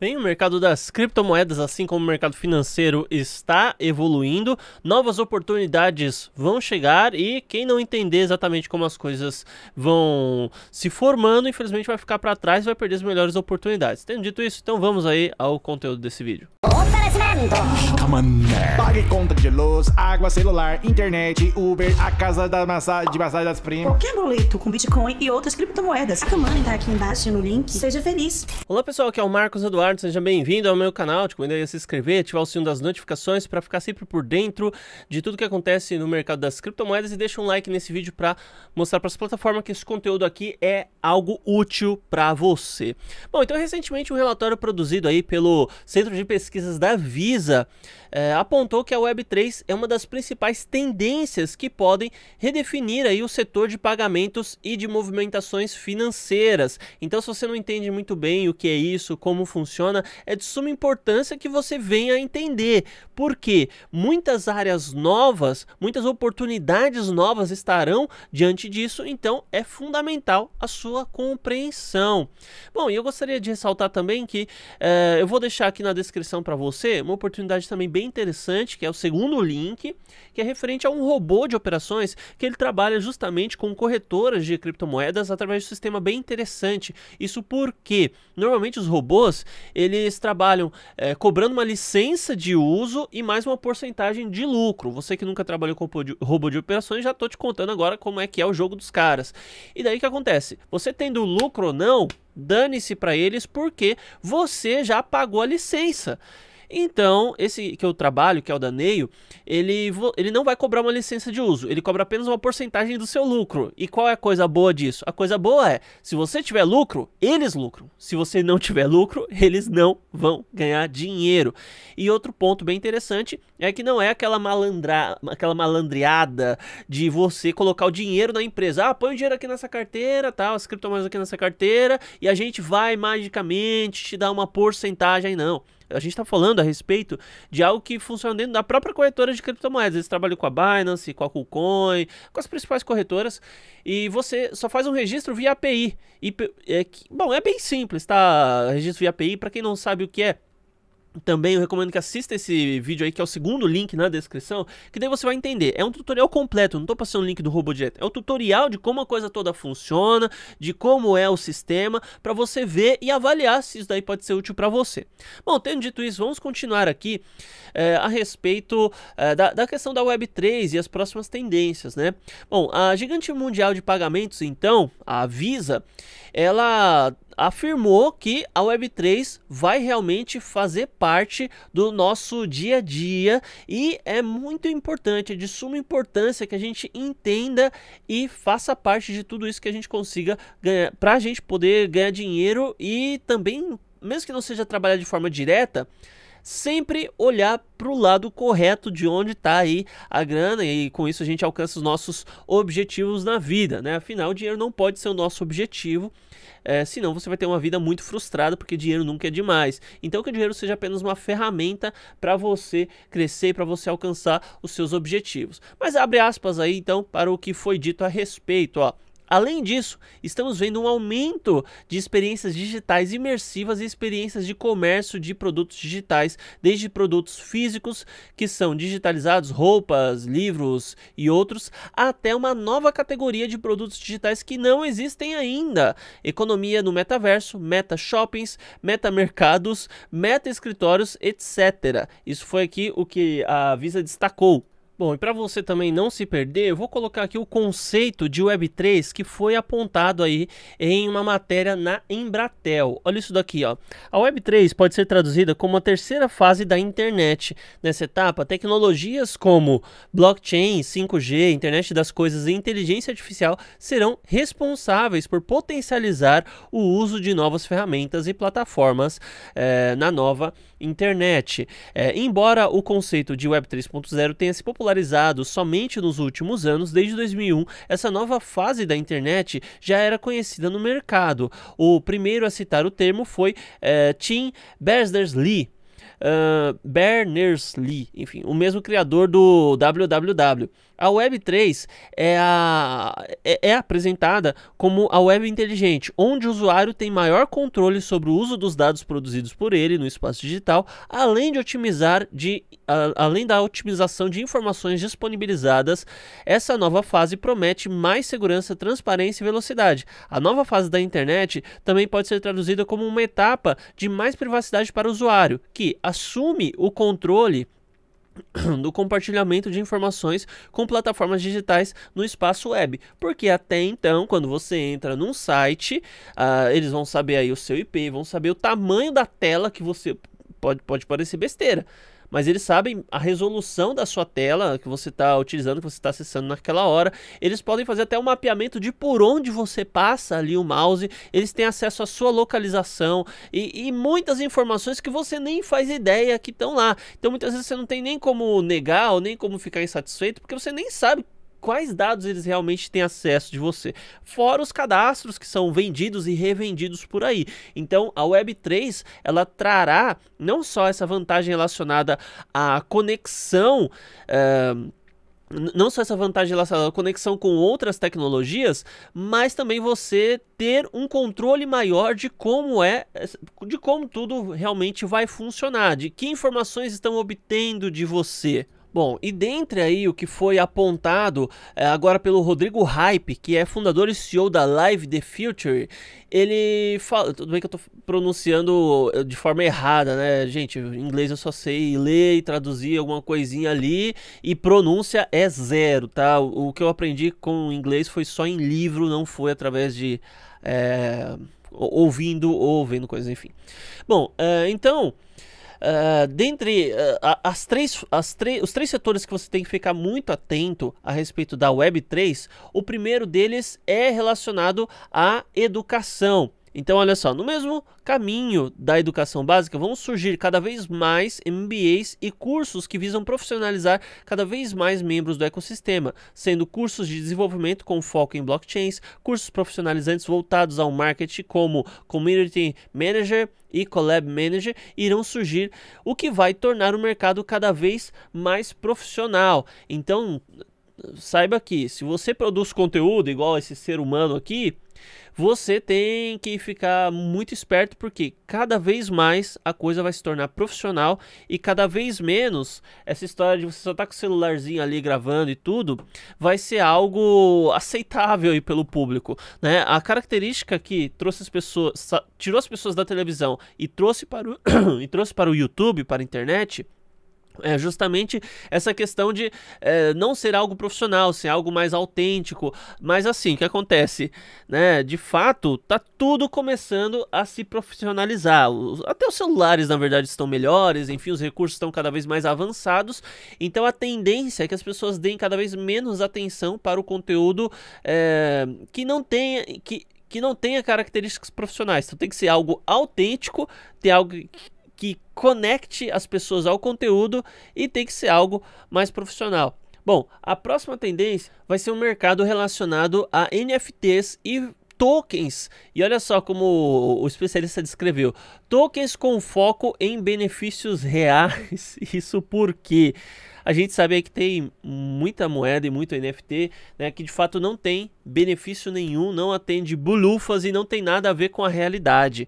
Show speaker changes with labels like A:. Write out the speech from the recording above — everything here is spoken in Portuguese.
A: Bem, o mercado das criptomoedas, assim como o mercado financeiro, está evoluindo, novas oportunidades vão chegar e quem não entender exatamente como as coisas vão se formando, infelizmente vai ficar para trás e vai perder as melhores oportunidades. Tendo dito isso, então vamos aí ao conteúdo desse vídeo. Pague conta de luz, água, celular, internet, Uber, a casa da de massagem das primas. Qualquer boleto com Bitcoin e outras criptomoedas. A tá aqui embaixo no link. Seja feliz. Olá pessoal, aqui é o Marcos Eduardo Abelardo, seja bem-vindo ao meu canal. Te convido a se inscrever, ativar o sininho das notificações para ficar sempre por dentro de tudo que acontece no mercado das criptomoedas e deixa um like nesse vídeo para mostrar para as plataformas que esse conteúdo aqui é algo útil para você. Bom, então recentemente um relatório produzido aí pelo Centro de Pesquisas da Visa é, apontou que a Web3 é uma das principais tendências que podem redefinir aí o setor de pagamentos e de movimentações financeiras. Então, se você não entende muito bem o que é isso, como funciona, funciona, é de suma importância que você venha a entender. Porque muitas áreas novas, muitas oportunidades novas estarão diante disso, então é fundamental a sua compreensão. Bom, e eu gostaria de ressaltar também que eh, eu vou deixar aqui na descrição para você uma oportunidade também bem interessante, que é o segundo link, que é referente a um robô de operações que ele trabalha justamente com corretoras de criptomoedas através de um sistema bem interessante. Isso porque normalmente os robôs eles trabalham é, cobrando uma licença de uso e mais uma porcentagem de lucro. Você que nunca trabalhou com robô de operações, já tô te contando agora como é que é o jogo dos caras. E daí o que acontece? Você tendo lucro ou não, dane-se para eles porque você já pagou a licença. Então, esse que eu trabalho, que é o Daneio, ele, ele não vai cobrar uma licença de uso, ele cobra apenas uma porcentagem do seu lucro. E qual é a coisa boa disso? A coisa boa é, se você tiver lucro, eles lucram. Se você não tiver lucro, eles não vão ganhar dinheiro. E outro ponto bem interessante é que não é aquela, malandra, aquela malandreada de você colocar o dinheiro na empresa. Ah, põe o dinheiro aqui nessa carteira, tal, tá? as criptomoedas aqui nessa carteira, e a gente vai magicamente te dar uma porcentagem. Não. A gente está falando a respeito de algo que funciona dentro da própria corretora de criptomoedas. Eles trabalham com a Binance, com a KuCoin, com as principais corretoras. E você só faz um registro via API. E, é, que, bom, é bem simples, tá? Registro via API, para quem não sabe o que é, também eu recomendo que assista esse vídeo aí, que é o segundo link na descrição, que daí você vai entender. É um tutorial completo, não estou passando o link do Robojet É o tutorial de como a coisa toda funciona, de como é o sistema, para você ver e avaliar se isso daí pode ser útil para você. Bom, tendo dito isso, vamos continuar aqui é, a respeito é, da, da questão da Web3 e as próximas tendências, né? Bom, a gigante mundial de pagamentos, então, a Visa, ela afirmou que a Web3 vai realmente fazer parte do nosso dia a dia e é muito importante, é de suma importância que a gente entenda e faça parte de tudo isso que a gente consiga ganhar, para a gente poder ganhar dinheiro e também, mesmo que não seja trabalhar de forma direta, sempre olhar para o lado correto de onde está aí a grana e com isso a gente alcança os nossos objetivos na vida, né? Afinal, o dinheiro não pode ser o nosso objetivo, é, senão você vai ter uma vida muito frustrada porque dinheiro nunca é demais. Então que o dinheiro seja apenas uma ferramenta para você crescer, para você alcançar os seus objetivos. Mas abre aspas aí então para o que foi dito a respeito, ó. Além disso, estamos vendo um aumento de experiências digitais imersivas e experiências de comércio de produtos digitais, desde produtos físicos que são digitalizados, roupas, livros e outros, até uma nova categoria de produtos digitais que não existem ainda: economia no metaverso, meta shoppings, meta mercados, meta escritórios, etc. Isso foi aqui o que a Visa destacou Bom, e para você também não se perder, eu vou colocar aqui o conceito de Web3 que foi apontado aí em uma matéria na Embratel. Olha isso daqui, ó. A Web3 pode ser traduzida como a terceira fase da internet. Nessa etapa, tecnologias como blockchain, 5G, internet das coisas e inteligência artificial serão responsáveis por potencializar o uso de novas ferramentas e plataformas eh, na nova internet. Eh, embora o conceito de Web 3.0 tenha se popularizado popularizado somente nos últimos anos, desde 2001, essa nova fase da internet já era conhecida no mercado. O primeiro a citar o termo foi é, Tim Berners-Lee, uh, Berners-Lee, enfim, o mesmo criador do WWW, a Web3 é, é, é, apresentada como a web inteligente, onde o usuário tem maior controle sobre o uso dos dados produzidos por ele no espaço digital, além de otimizar de, a, além da otimização de informações disponibilizadas. Essa nova fase promete mais segurança, transparência e velocidade. A nova fase da internet também pode ser traduzida como uma etapa de mais privacidade para o usuário, que assume o controle do compartilhamento de informações com plataformas digitais no espaço web, porque até então, quando você entra num site, uh, eles vão saber aí o seu IP, vão saber o tamanho da tela que você pode, pode parecer besteira mas eles sabem a resolução da sua tela que você está utilizando, que você está acessando naquela hora. Eles podem fazer até um mapeamento de por onde você passa ali o mouse, eles têm acesso à sua localização e, e muitas informações que você nem faz ideia que estão lá. Então muitas vezes você não tem nem como negar ou nem como ficar insatisfeito, porque você nem sabe quais dados eles realmente têm acesso de você. Fora os cadastros que são vendidos e revendidos por aí. Então, a Web3, ela trará não só essa vantagem relacionada à conexão... Eh, não só essa vantagem relacionada à conexão com outras tecnologias, mas também você ter um controle maior de como é, de como tudo realmente vai funcionar, de que informações estão obtendo de você. Bom, e dentre aí o que foi apontado é, agora pelo Rodrigo Hype, que é fundador e CEO da Live The Future, ele fala. Tudo bem que eu tô pronunciando eh, de forma errada, né? Gente, em inglês eu só sei ler e traduzir alguma coisinha ali e pronúncia é zero, tá? O, que eu aprendi com inglês foi só em livro, não foi através de. É, ouvindo ou vendo coisas, enfim. Bom, então ah, dentre uh, as três, as os três setores que você tem que ficar muito atento a respeito da Web3, o primeiro deles é relacionado à educação. Então, olha só, no mesmo caminho da educação básica, vão surgir cada vez mais MBAs e cursos que visam profissionalizar cada vez mais membros do ecossistema, sendo cursos de desenvolvimento com foco em blockchains, cursos profissionalizantes voltados ao marketing como Community Manager e Collab Manager irão surgir, o que vai tornar o mercado cada vez mais profissional. Então, saiba que se você produz conteúdo igual esse ser humano aqui, você tem que ficar muito esperto porque cada vez mais a coisa vai se tornar profissional e cada vez menos essa história de você só estar tá com o celularzinho ali gravando e tudo vai ser algo aceitável aí pelo público, né? A característica que trouxe as pessoas, tirou as pessoas da televisão e trouxe para o, e trouxe para o YouTube, para a internet, é justamente essa questão de é, não ser algo profissional, ser algo mais autêntico. Mas assim, o que acontece? Né? De fato, tá tudo começando a se profissionalizar. Até os celulares, na verdade, estão melhores, enfim, os recursos estão cada vez mais avançados. Então a tendência é que as pessoas deem cada vez menos atenção para o conteúdo é, que não tenha. Que, que não tenha características profissionais. Então tem que ser algo autêntico, ter algo que conecte as pessoas ao conteúdo e tem que ser algo mais profissional. Bom, a próxima tendência vai ser um mercado relacionado a NFTs e tokens. E olha só como o especialista descreveu: tokens com foco em benefícios reais. Isso porque a gente sabe que tem muita moeda e muito NFT né, que de fato não tem benefício nenhum, não atende bulufas e não tem nada a ver com a realidade.